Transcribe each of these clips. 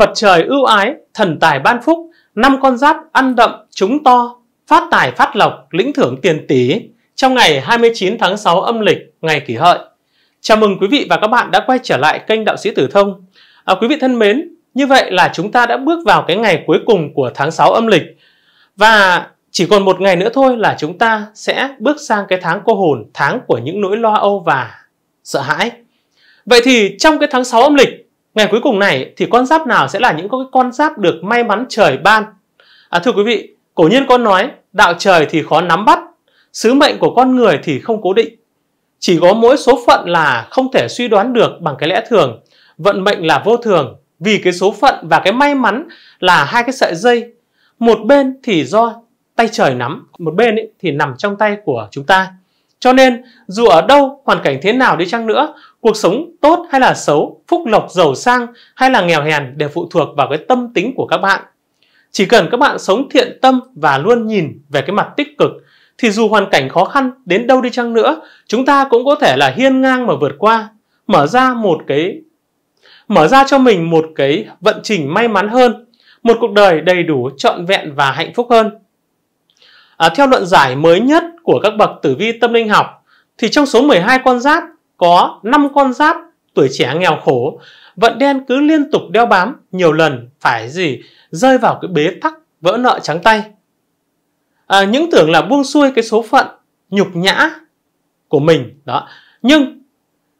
Phật trời ưu ái, thần tài ban phúc, năm con giáp ăn đậm, trúng to, phát tài phát lộc, lĩnh thưởng tiền tỷ trong ngày 29 tháng 6 âm lịch, ngày kỷ hợi. Chào mừng quý vị và các bạn đã quay trở lại kênh Đạo sĩ Tử Thông. À, quý vị thân mến, như vậy là chúng ta đã bước vào cái ngày cuối cùng của tháng 6 âm lịch. Và chỉ còn một ngày nữa thôi là chúng ta sẽ bước sang cái tháng cô hồn, tháng của những nỗi lo âu và sợ hãi. Vậy thì trong cái tháng 6 âm lịch Ngày cuối cùng này thì con giáp nào sẽ là những cái con giáp được may mắn trời ban? À, thưa quý vị, cổ nhân có nói đạo trời thì khó nắm bắt, sứ mệnh của con người thì không cố định. Chỉ có mỗi số phận là không thể suy đoán được bằng cái lẽ thường, vận mệnh là vô thường, vì cái số phận và cái may mắn là hai cái sợi dây. Một bên thì do tay trời nắm, một bên ấy thì nằm trong tay của chúng ta. Cho nên, dù ở đâu, hoàn cảnh thế nào đi chăng nữa, cuộc sống tốt hay là xấu, phúc lộc giàu sang hay là nghèo hèn đều phụ thuộc vào cái tâm tính của các bạn. Chỉ cần các bạn sống thiện tâm và luôn nhìn về cái mặt tích cực thì dù hoàn cảnh khó khăn đến đâu đi chăng nữa, chúng ta cũng có thể là hiên ngang mà vượt qua, mở ra một cái mở ra cho mình một cái vận trình may mắn hơn, một cuộc đời đầy đủ trọn vẹn và hạnh phúc hơn. À, theo luận giải mới nhất của các bậc tử vi tâm linh học thì trong số 12 con giáp có 5 con giáp tuổi trẻ nghèo khổ vận đen cứ liên tục đeo bám nhiều lần phải gì rơi vào cái bế tắc vỡ nợ trắng tay à, những tưởng là buông xuôi cái số phận nhục nhã của mình đó nhưng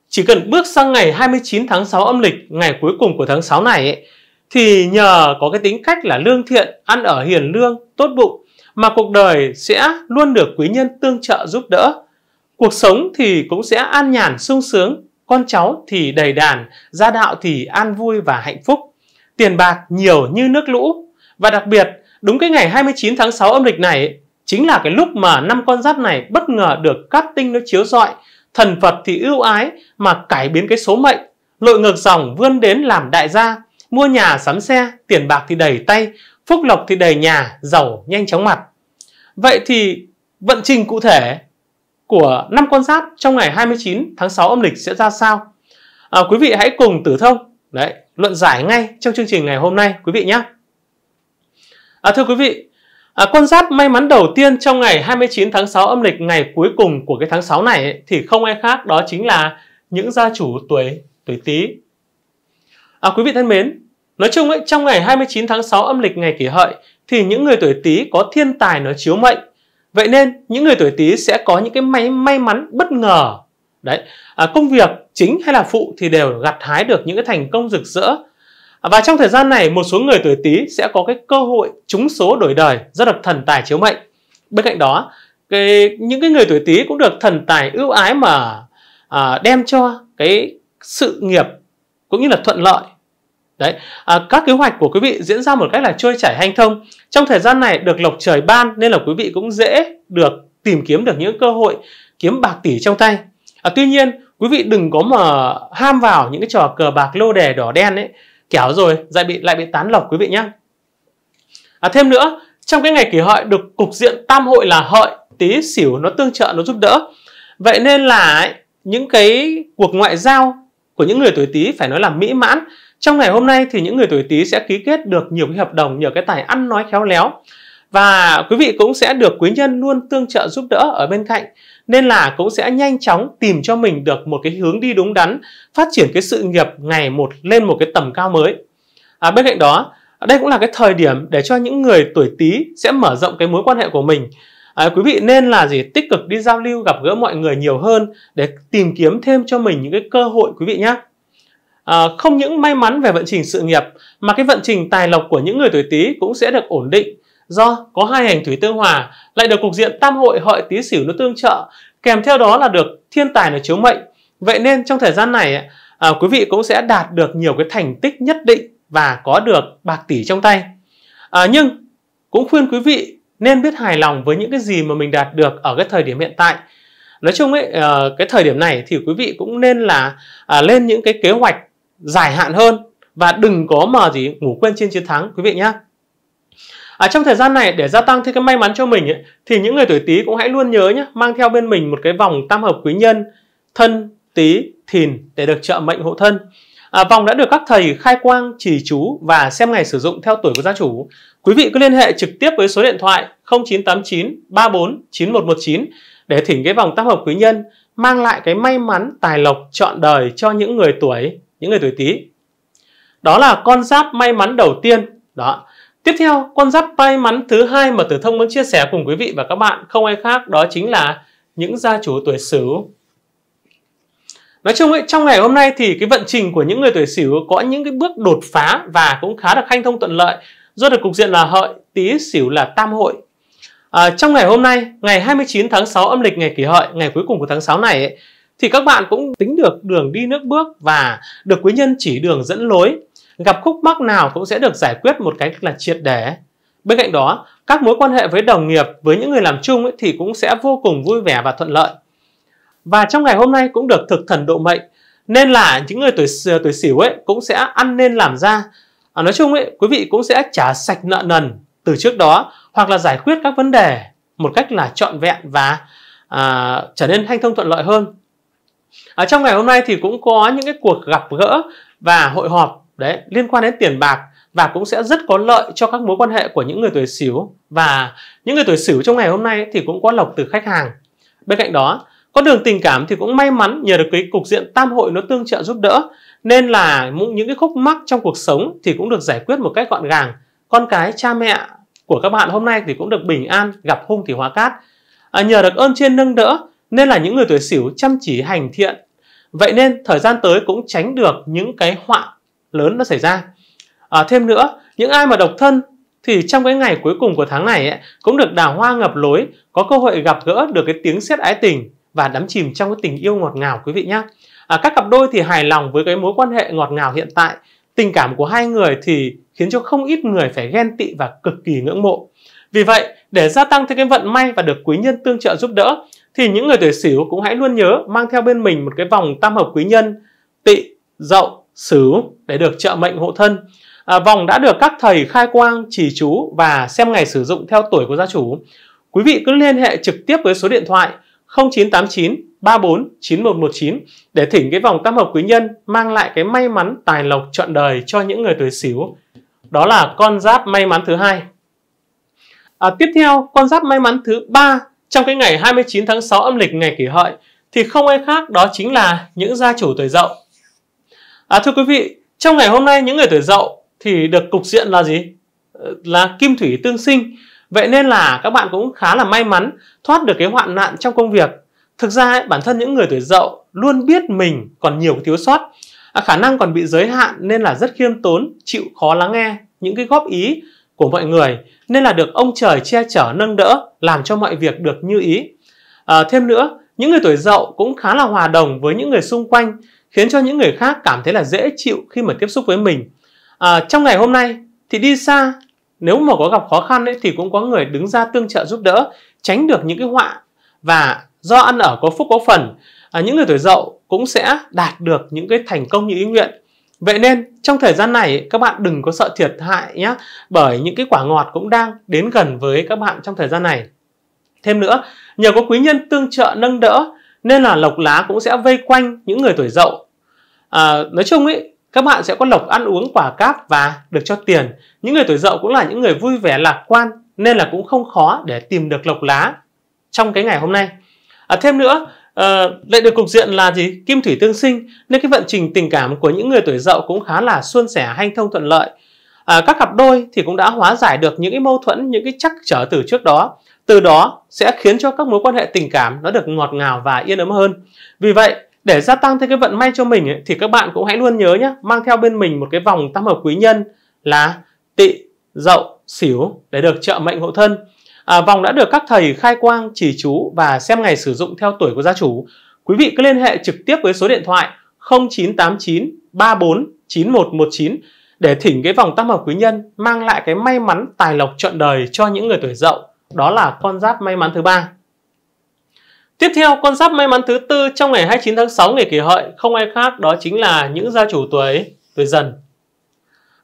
chỉ cần bước sang ngày 29 tháng 6 âm lịch ngày cuối cùng của tháng 6 này ấy, thì nhờ có cái tính cách là lương thiện ăn ở hiền lương tốt bụng mà cuộc đời sẽ luôn được quý nhân tương trợ giúp đỡ. Cuộc sống thì cũng sẽ an nhàn sung sướng, con cháu thì đầy đàn, gia đạo thì an vui và hạnh phúc. Tiền bạc nhiều như nước lũ. Và đặc biệt, đúng cái ngày 29 tháng 6 âm lịch này chính là cái lúc mà năm con giáp này bất ngờ được cát tinh nó chiếu rọi, thần Phật thì ưu ái mà cải biến cái số mệnh, lội ngược dòng vươn đến làm đại gia, mua nhà sắm xe, tiền bạc thì đầy tay, phúc lộc thì đầy nhà, giàu nhanh chóng mặt. Vậy thì vận trình cụ thể của năm con giáp trong ngày 29 tháng 6 âm lịch sẽ ra sao? À, quý vị hãy cùng tử thông đấy luận giải ngay trong chương trình ngày hôm nay quý vị nhé. À, thưa quý vị, à, con giáp may mắn đầu tiên trong ngày 29 tháng 6 âm lịch ngày cuối cùng của cái tháng 6 này ấy, thì không ai khác đó chính là những gia chủ tuổi tuổi Tý. À, quý vị thân mến, Nói chung ấy, trong ngày 29 tháng 6 âm lịch ngày kỷ hợi thì những người tuổi Tý có thiên tài nó chiếu mệnh. Vậy nên những người tuổi Tý sẽ có những cái may may mắn bất ngờ. Đấy, à, công việc chính hay là phụ thì đều gặt hái được những cái thành công rực rỡ. À, và trong thời gian này một số người tuổi Tý sẽ có cái cơ hội trúng số đổi đời rất được thần tài chiếu mệnh. Bên cạnh đó, cái những cái người tuổi Tý cũng được thần tài ưu ái mà à, đem cho cái sự nghiệp cũng như là thuận lợi Đấy, à, các kế hoạch của quý vị diễn ra một cách là trôi chảy hanh thông. Trong thời gian này được lộc trời ban nên là quý vị cũng dễ được tìm kiếm được những cơ hội kiếm bạc tỷ trong tay. À, tuy nhiên, quý vị đừng có mà ham vào những cái trò cờ bạc lô đề đỏ đen ấy, kéo rồi lại bị lại bị tán lộc quý vị nhé. À, thêm nữa, trong cái ngày kỷ hợi được cục diện tam hội là hợi, tí xỉu nó tương trợ nó giúp đỡ. Vậy nên là ấy, những cái cuộc ngoại giao của những người tuổi tý phải nói là mỹ mãn trong ngày hôm nay thì những người tuổi Tý sẽ ký kết được nhiều cái hợp đồng nhờ cái tài ăn nói khéo léo và quý vị cũng sẽ được quý nhân luôn tương trợ giúp đỡ ở bên cạnh nên là cũng sẽ nhanh chóng tìm cho mình được một cái hướng đi đúng đắn phát triển cái sự nghiệp ngày một lên một cái tầm cao mới à, bên cạnh đó đây cũng là cái thời điểm để cho những người tuổi Tý sẽ mở rộng cái mối quan hệ của mình à, quý vị nên là gì tích cực đi giao lưu gặp gỡ mọi người nhiều hơn để tìm kiếm thêm cho mình những cái cơ hội quý vị nhé à, không những may mắn về vận trình sự nghiệp mà cái vận trình tài lộc của những người tuổi Tý cũng sẽ được ổn định do có hai hành thủy tương hòa lại được cục diện tam hội hợi Tý Sửu nó tương trợ kèm theo đó là được thiên tài nó chiếu mệnh vậy nên trong thời gian này à, quý vị cũng sẽ đạt được nhiều cái thành tích nhất định và có được bạc tỷ trong tay à, nhưng cũng khuyên quý vị nên biết hài lòng với những cái gì mà mình đạt được ở cái thời điểm hiện tại nói chung ấy cái thời điểm này thì quý vị cũng nên là à, lên những cái kế hoạch dài hạn hơn và đừng có mà gì ngủ quên trên chiến thắng quý vị nhé À, trong thời gian này để gia tăng thêm cái may mắn cho mình ấy, thì những người tuổi Tý cũng hãy luôn nhớ nhé mang theo bên mình một cái vòng tam hợp quý nhân thân Tý Thìn để được trợ mệnh hộ thân. À, vòng đã được các thầy khai quang chỉ chú và xem ngày sử dụng theo tuổi của gia chủ. Quý vị cứ liên hệ trực tiếp với số điện thoại 0989 34 9119 để thỉnh cái vòng tam hợp quý nhân mang lại cái may mắn tài lộc chọn đời cho những người tuổi những người tuổi Tý. Đó là con giáp may mắn đầu tiên. Đó. Tiếp theo, con giáp may mắn thứ hai mà Tử Thông muốn chia sẻ cùng quý vị và các bạn không ai khác đó chính là những gia chủ tuổi Sửu. Nói chung ấy, trong ngày hôm nay thì cái vận trình của những người tuổi Sửu có những cái bước đột phá và cũng khá là hanh thông thuận lợi. Do được cục diện là Hợi, Tý, Sửu là Tam hội. À, trong ngày hôm nay, ngày 29 tháng 6 âm lịch ngày kỷ hợi, ngày cuối cùng của tháng 6 này ấy, thì các bạn cũng tính được đường đi nước bước và được quý nhân chỉ đường dẫn lối. Gặp khúc mắc nào cũng sẽ được giải quyết một cách là triệt để. Bên cạnh đó, các mối quan hệ với đồng nghiệp, với những người làm chung ấy, thì cũng sẽ vô cùng vui vẻ và thuận lợi. Và trong ngày hôm nay cũng được thực thần độ mệnh, nên là những người tuổi tuổi sửu ấy cũng sẽ ăn nên làm ra. À, nói chung ấy, quý vị cũng sẽ trả sạch nợ nần từ trước đó hoặc là giải quyết các vấn đề một cách là trọn vẹn và à, trở nên thanh thông thuận lợi hơn ở trong ngày hôm nay thì cũng có những cái cuộc gặp gỡ và hội họp đấy liên quan đến tiền bạc và cũng sẽ rất có lợi cho các mối quan hệ của những người tuổi Sửu và những người tuổi Sửu trong ngày hôm nay thì cũng có lộc từ khách hàng. Bên cạnh đó, con đường tình cảm thì cũng may mắn nhờ được cái cục diện tam hội nó tương trợ giúp đỡ nên là những cái khúc mắc trong cuộc sống thì cũng được giải quyết một cách gọn gàng. Con cái cha mẹ của các bạn hôm nay thì cũng được bình an, gặp hung thì hóa cát. À, nhờ được ơn trên nâng đỡ nên là những người tuổi sửu chăm chỉ hành thiện. Vậy nên thời gian tới cũng tránh được những cái họa lớn nó xảy ra. À, thêm nữa, những ai mà độc thân thì trong cái ngày cuối cùng của tháng này ấy, cũng được đào hoa ngập lối, có cơ hội gặp gỡ được cái tiếng sét ái tình và đắm chìm trong cái tình yêu ngọt ngào quý vị nhé. À, các cặp đôi thì hài lòng với cái mối quan hệ ngọt ngào hiện tại, tình cảm của hai người thì khiến cho không ít người phải ghen tị và cực kỳ ngưỡng mộ. Vì vậy, để gia tăng thêm cái vận may và được quý nhân tương trợ giúp đỡ, thì những người tuổi Sửu cũng hãy luôn nhớ mang theo bên mình một cái vòng tam hợp quý nhân Tỵ, Dậu, Sửu để được trợ mệnh hộ thân. À, vòng đã được các thầy khai quang, chỉ chú và xem ngày sử dụng theo tuổi của gia chủ. Quý vị cứ liên hệ trực tiếp với số điện thoại 0989 34 9119 để thỉnh cái vòng tam hợp quý nhân mang lại cái may mắn tài lộc trọn đời cho những người tuổi Sửu. Đó là con giáp may mắn thứ hai. À, tiếp theo, con giáp may mắn thứ ba trong cái ngày 29 tháng 6 âm lịch ngày kỷ hợi thì không ai khác đó chính là những gia chủ tuổi dậu. À, thưa quý vị, trong ngày hôm nay những người tuổi dậu thì được cục diện là gì? Ờ, là kim thủy tương sinh. Vậy nên là các bạn cũng khá là may mắn thoát được cái hoạn nạn trong công việc. Thực ra ấy, bản thân những người tuổi dậu luôn biết mình còn nhiều thiếu sót, à, khả năng còn bị giới hạn nên là rất khiêm tốn, chịu khó lắng nghe những cái góp ý của mọi người nên là được ông trời che chở nâng đỡ làm cho mọi việc được như ý à, thêm nữa những người tuổi dậu cũng khá là hòa đồng với những người xung quanh khiến cho những người khác cảm thấy là dễ chịu khi mà tiếp xúc với mình à, trong ngày hôm nay thì đi xa nếu mà có gặp khó khăn ấy, thì cũng có người đứng ra tương trợ giúp đỡ tránh được những cái họa và do ăn ở có phúc có phần à, những người tuổi dậu cũng sẽ đạt được những cái thành công như ý nguyện Vậy nên trong thời gian này các bạn đừng có sợ thiệt hại nhé bởi những cái quả ngọt cũng đang đến gần với các bạn trong thời gian này. Thêm nữa, nhờ có quý nhân tương trợ nâng đỡ nên là lộc lá cũng sẽ vây quanh những người tuổi dậu. À, nói chung ấy, các bạn sẽ có lộc ăn uống quả cáp và được cho tiền. Những người tuổi dậu cũng là những người vui vẻ lạc quan nên là cũng không khó để tìm được lộc lá trong cái ngày hôm nay. À, thêm nữa, Uh, ờ, lại được cục diện là gì kim thủy tương sinh nên cái vận trình tình cảm của những người tuổi dậu cũng khá là suôn sẻ hanh thông thuận lợi à, các cặp đôi thì cũng đã hóa giải được những cái mâu thuẫn những cái chắc trở từ trước đó từ đó sẽ khiến cho các mối quan hệ tình cảm nó được ngọt ngào và yên ấm hơn vì vậy để gia tăng thêm cái vận may cho mình ấy, thì các bạn cũng hãy luôn nhớ nhé mang theo bên mình một cái vòng tam hợp quý nhân là tị dậu xỉu để được trợ mệnh hộ thân À, vòng đã được các thầy khai quang, chỉ chú và xem ngày sử dụng theo tuổi của gia chủ. Quý vị cứ liên hệ trực tiếp với số điện thoại 0989 34 9119 để thỉnh cái vòng tam hợp quý nhân mang lại cái may mắn tài lộc trọn đời cho những người tuổi dậu. Đó là con giáp may mắn thứ ba. Tiếp theo, con giáp may mắn thứ tư trong ngày 29 tháng 6 ngày kỷ hợi không ai khác đó chính là những gia chủ tuổi tuổi dần.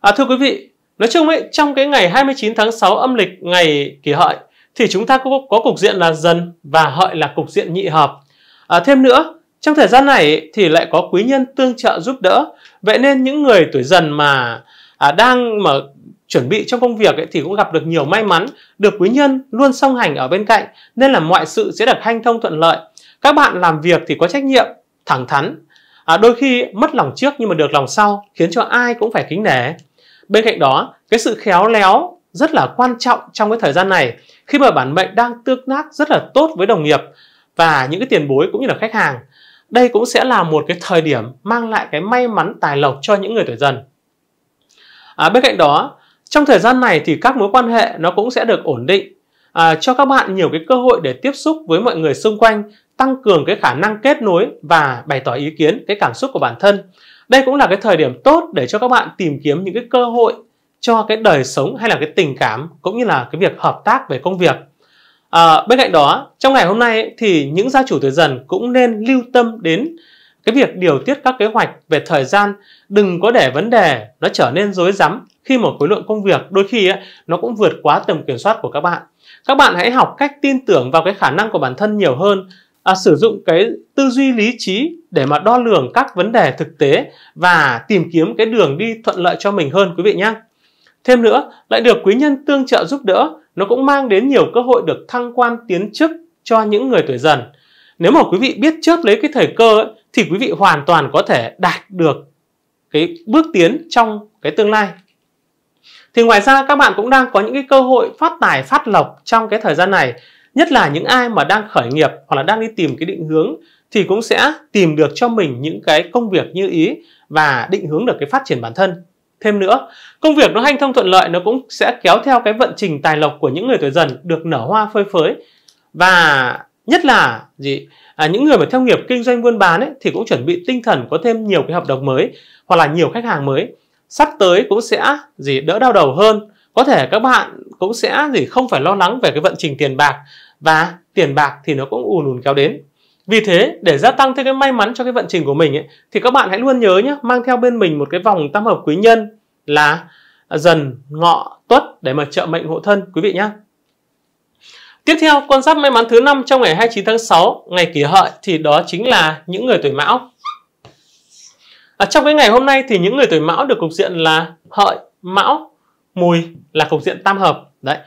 À, thưa quý vị, nói chung ấy, trong cái ngày 29 tháng 6 âm lịch ngày kỷ hợi thì chúng ta có, có cục diện là dần và hợi là cục diện nhị hợp. À, thêm nữa, trong thời gian này thì lại có quý nhân tương trợ giúp đỡ. Vậy nên những người tuổi dần mà à, đang mà chuẩn bị trong công việc ấy, thì cũng gặp được nhiều may mắn, được quý nhân luôn song hành ở bên cạnh nên là mọi sự sẽ được hanh thông thuận lợi. Các bạn làm việc thì có trách nhiệm, thẳng thắn. À, đôi khi mất lòng trước nhưng mà được lòng sau khiến cho ai cũng phải kính nể. Bên cạnh đó, cái sự khéo léo rất là quan trọng trong cái thời gian này khi mà bản mệnh đang tương tác rất là tốt với đồng nghiệp và những cái tiền bối cũng như là khách hàng. Đây cũng sẽ là một cái thời điểm mang lại cái may mắn tài lộc cho những người tuổi dần. À, bên cạnh đó, trong thời gian này thì các mối quan hệ nó cũng sẽ được ổn định, à, cho các bạn nhiều cái cơ hội để tiếp xúc với mọi người xung quanh, tăng cường cái khả năng kết nối và bày tỏ ý kiến, cái cảm xúc của bản thân. Đây cũng là cái thời điểm tốt để cho các bạn tìm kiếm những cái cơ hội cho cái đời sống hay là cái tình cảm cũng như là cái việc hợp tác về công việc. À, bên cạnh đó, trong ngày hôm nay thì những gia chủ tuổi dần cũng nên lưu tâm đến cái việc điều tiết các kế hoạch về thời gian, đừng có để vấn đề nó trở nên rối rắm khi một khối lượng công việc đôi khi ấy, nó cũng vượt quá tầm kiểm soát của các bạn. Các bạn hãy học cách tin tưởng vào cái khả năng của bản thân nhiều hơn, à, sử dụng cái tư duy lý trí để mà đo lường các vấn đề thực tế và tìm kiếm cái đường đi thuận lợi cho mình hơn quý vị nhé. Thêm nữa, lại được quý nhân tương trợ giúp đỡ, nó cũng mang đến nhiều cơ hội được thăng quan tiến chức cho những người tuổi dần. Nếu mà quý vị biết trước lấy cái thời cơ ấy, thì quý vị hoàn toàn có thể đạt được cái bước tiến trong cái tương lai. Thì ngoài ra các bạn cũng đang có những cái cơ hội phát tài phát lộc trong cái thời gian này, nhất là những ai mà đang khởi nghiệp hoặc là đang đi tìm cái định hướng thì cũng sẽ tìm được cho mình những cái công việc như ý và định hướng được cái phát triển bản thân thêm nữa. Công việc nó hanh thông thuận lợi nó cũng sẽ kéo theo cái vận trình tài lộc của những người tuổi dần được nở hoa phơi phới. Và nhất là gì à, những người mà theo nghiệp kinh doanh buôn bán ấy, thì cũng chuẩn bị tinh thần có thêm nhiều cái hợp đồng mới hoặc là nhiều khách hàng mới sắp tới cũng sẽ gì đỡ đau đầu hơn có thể các bạn cũng sẽ gì không phải lo lắng về cái vận trình tiền bạc và tiền bạc thì nó cũng ùn ùn kéo đến vì thế, để gia tăng thêm cái may mắn cho cái vận trình của mình ấy, thì các bạn hãy luôn nhớ nhé, mang theo bên mình một cái vòng tam hợp quý nhân là dần, ngọ, tuất để mà trợ mệnh hộ thân quý vị nhé. Tiếp theo, quan sát may mắn thứ năm trong ngày 29 tháng 6, ngày kỷ hợi thì đó chính là những người tuổi mão. À, trong cái ngày hôm nay thì những người tuổi mão được cục diện là hợi, mão, mùi là cục diện tam hợp. Đấy.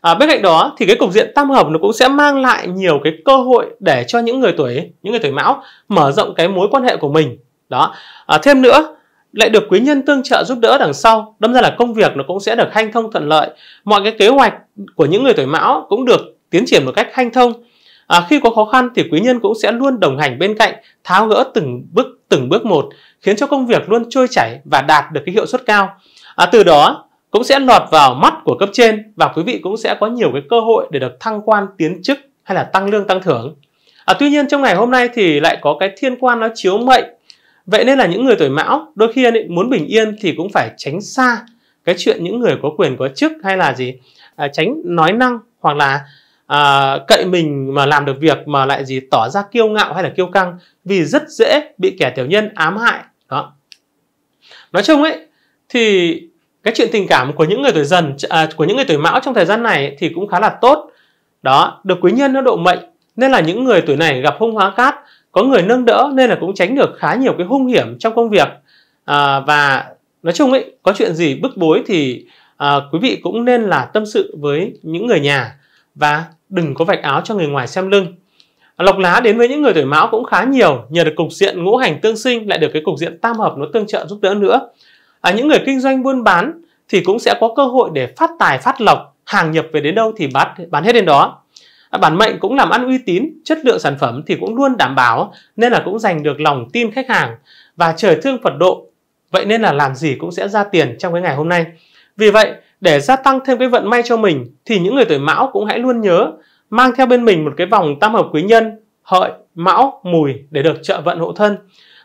À, bên cạnh đó thì cái cục diện tam hợp nó cũng sẽ mang lại nhiều cái cơ hội để cho những người tuổi những người tuổi mão mở rộng cái mối quan hệ của mình đó à, thêm nữa lại được quý nhân tương trợ giúp đỡ đằng sau đâm ra là công việc nó cũng sẽ được hanh thông thuận lợi mọi cái kế hoạch của những người tuổi mão cũng được tiến triển một cách hanh thông à, khi có khó khăn thì quý nhân cũng sẽ luôn đồng hành bên cạnh tháo gỡ từng bước từng bước một khiến cho công việc luôn trôi chảy và đạt được cái hiệu suất cao à, từ đó cũng sẽ lọt vào mắt của cấp trên và quý vị cũng sẽ có nhiều cái cơ hội để được thăng quan tiến chức hay là tăng lương tăng thưởng. À, tuy nhiên trong ngày hôm nay thì lại có cái thiên quan nó chiếu mệnh. Vậy nên là những người tuổi mão đôi khi ấy, muốn bình yên thì cũng phải tránh xa cái chuyện những người có quyền có chức hay là gì à, tránh nói năng hoặc là à, cậy mình mà làm được việc mà lại gì tỏ ra kiêu ngạo hay là kiêu căng vì rất dễ bị kẻ tiểu nhân ám hại đó nói chung ấy thì cái chuyện tình cảm của những người tuổi dần à, của những người tuổi mão trong thời gian này thì cũng khá là tốt đó được quý nhân nó độ mệnh nên là những người tuổi này gặp hung hóa cát có người nâng đỡ nên là cũng tránh được khá nhiều cái hung hiểm trong công việc à, và nói chung ấy có chuyện gì bức bối thì à, quý vị cũng nên là tâm sự với những người nhà và đừng có vạch áo cho người ngoài xem lưng à, lộc lá đến với những người tuổi mão cũng khá nhiều nhờ được cục diện ngũ hành tương sinh lại được cái cục diện tam hợp nó tương trợ giúp đỡ nữa à, những người kinh doanh buôn bán thì cũng sẽ có cơ hội để phát tài phát lộc hàng nhập về đến đâu thì bán bán hết đến đó à, bản mệnh cũng làm ăn uy tín chất lượng sản phẩm thì cũng luôn đảm bảo nên là cũng giành được lòng tin khách hàng và trời thương phật độ vậy nên là làm gì cũng sẽ ra tiền trong cái ngày hôm nay vì vậy để gia tăng thêm cái vận may cho mình thì những người tuổi mão cũng hãy luôn nhớ mang theo bên mình một cái vòng tam hợp quý nhân hợi mão mùi để được trợ vận hộ thân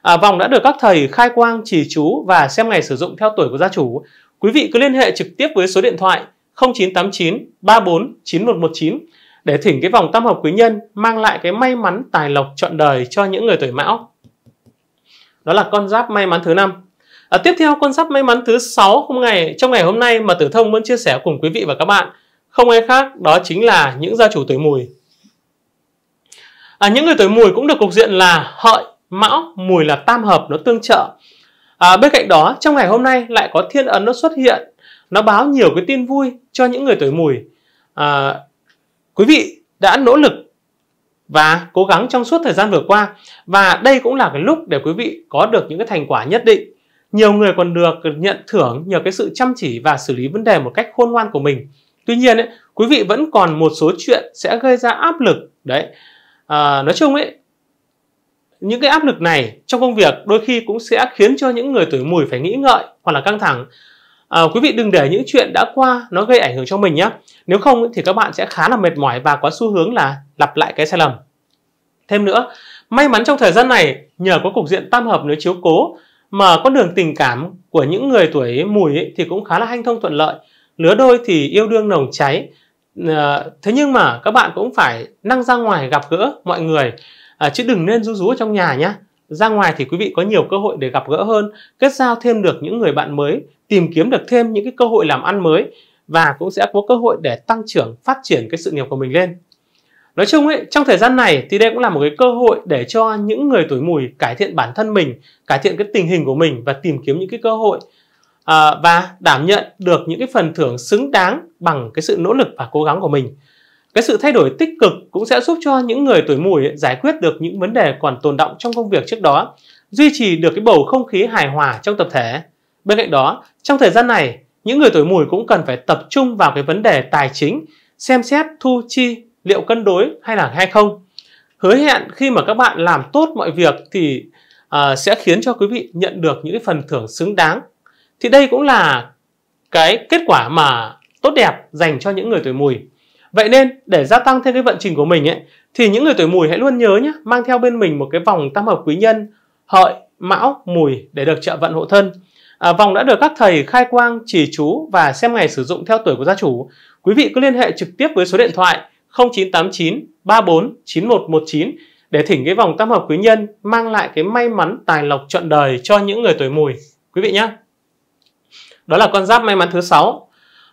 À, vòng đã được các thầy khai quang chỉ chú và xem ngày sử dụng theo tuổi của gia chủ. Quý vị cứ liên hệ trực tiếp với số điện thoại 0989 34 9119 để thỉnh cái vòng tam hợp quý nhân mang lại cái may mắn tài lộc trọn đời cho những người tuổi mão. Đó là con giáp may mắn thứ năm. À, tiếp theo con giáp may mắn thứ sáu hôm ngày trong ngày hôm nay mà Tử Thông muốn chia sẻ cùng quý vị và các bạn không ai khác đó chính là những gia chủ tuổi mùi. À, những người tuổi mùi cũng được cục diện là hợi mão mùi là tam hợp nó tương trợ à, bên cạnh đó trong ngày hôm nay lại có thiên ấn nó xuất hiện nó báo nhiều cái tin vui cho những người tuổi mùi à, quý vị đã nỗ lực và cố gắng trong suốt thời gian vừa qua và đây cũng là cái lúc để quý vị có được những cái thành quả nhất định nhiều người còn được nhận thưởng nhờ cái sự chăm chỉ và xử lý vấn đề một cách khôn ngoan của mình tuy nhiên ấy, quý vị vẫn còn một số chuyện sẽ gây ra áp lực đấy à, nói chung ấy những cái áp lực này trong công việc đôi khi cũng sẽ khiến cho những người tuổi mùi phải nghĩ ngợi hoặc là căng thẳng à, quý vị đừng để những chuyện đã qua nó gây ảnh hưởng cho mình nhé nếu không thì các bạn sẽ khá là mệt mỏi và có xu hướng là lặp lại cái sai lầm thêm nữa may mắn trong thời gian này nhờ có cục diện tam hợp nếu chiếu cố mà con đường tình cảm của những người tuổi mùi ấy, thì cũng khá là hanh thông thuận lợi lứa đôi thì yêu đương nồng cháy à, thế nhưng mà các bạn cũng phải năng ra ngoài gặp gỡ mọi người à, chứ đừng nên rú rú ở trong nhà nhé ra ngoài thì quý vị có nhiều cơ hội để gặp gỡ hơn kết giao thêm được những người bạn mới tìm kiếm được thêm những cái cơ hội làm ăn mới và cũng sẽ có cơ hội để tăng trưởng phát triển cái sự nghiệp của mình lên nói chung ấy trong thời gian này thì đây cũng là một cái cơ hội để cho những người tuổi mùi cải thiện bản thân mình cải thiện cái tình hình của mình và tìm kiếm những cái cơ hội à, và đảm nhận được những cái phần thưởng xứng đáng bằng cái sự nỗ lực và cố gắng của mình cái sự thay đổi tích cực cũng sẽ giúp cho những người tuổi mùi giải quyết được những vấn đề còn tồn động trong công việc trước đó, duy trì được cái bầu không khí hài hòa trong tập thể. Bên cạnh đó, trong thời gian này, những người tuổi mùi cũng cần phải tập trung vào cái vấn đề tài chính, xem xét thu chi liệu cân đối hay là hay không. Hứa hẹn khi mà các bạn làm tốt mọi việc thì à, sẽ khiến cho quý vị nhận được những phần thưởng xứng đáng. Thì đây cũng là cái kết quả mà tốt đẹp dành cho những người tuổi mùi. Vậy nên để gia tăng thêm cái vận trình của mình ấy thì những người tuổi mùi hãy luôn nhớ nhé, mang theo bên mình một cái vòng tam hợp quý nhân hợi, mão, mùi để được trợ vận hộ thân. À, vòng đã được các thầy khai quang, chỉ chú và xem ngày sử dụng theo tuổi của gia chủ. Quý vị cứ liên hệ trực tiếp với số điện thoại 0989 34 9119 để thỉnh cái vòng tam hợp quý nhân mang lại cái may mắn tài lộc trọn đời cho những người tuổi mùi quý vị nhé. Đó là con giáp may mắn thứ sáu.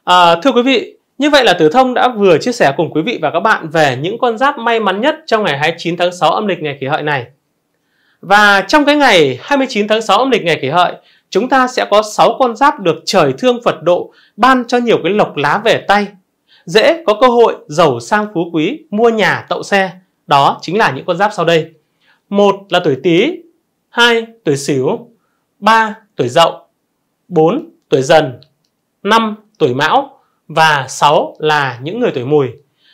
À, thưa quý vị, như vậy là Tử Thông đã vừa chia sẻ cùng quý vị và các bạn về những con giáp may mắn nhất trong ngày 29 tháng 6 âm lịch ngày kỷ hợi này. Và trong cái ngày 29 tháng 6 âm lịch ngày kỷ hợi, chúng ta sẽ có 6 con giáp được trời thương Phật độ ban cho nhiều cái lộc lá về tay. Dễ có cơ hội giàu sang phú quý, mua nhà, tậu xe. Đó chính là những con giáp sau đây. một là tuổi Tý, hai tuổi Sửu, ba tuổi Dậu, bốn tuổi Dần, năm tuổi Mão và 6 là những người tuổi mùi.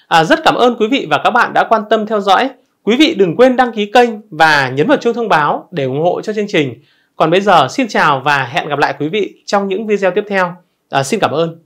À, rất cảm ơn quý vị và các bạn đã quan tâm theo dõi. Quý vị đừng quên đăng ký kênh và nhấn vào chuông thông báo để ủng hộ cho chương trình. Còn bây giờ xin chào và hẹn gặp lại quý vị trong những video tiếp theo. À, xin cảm ơn.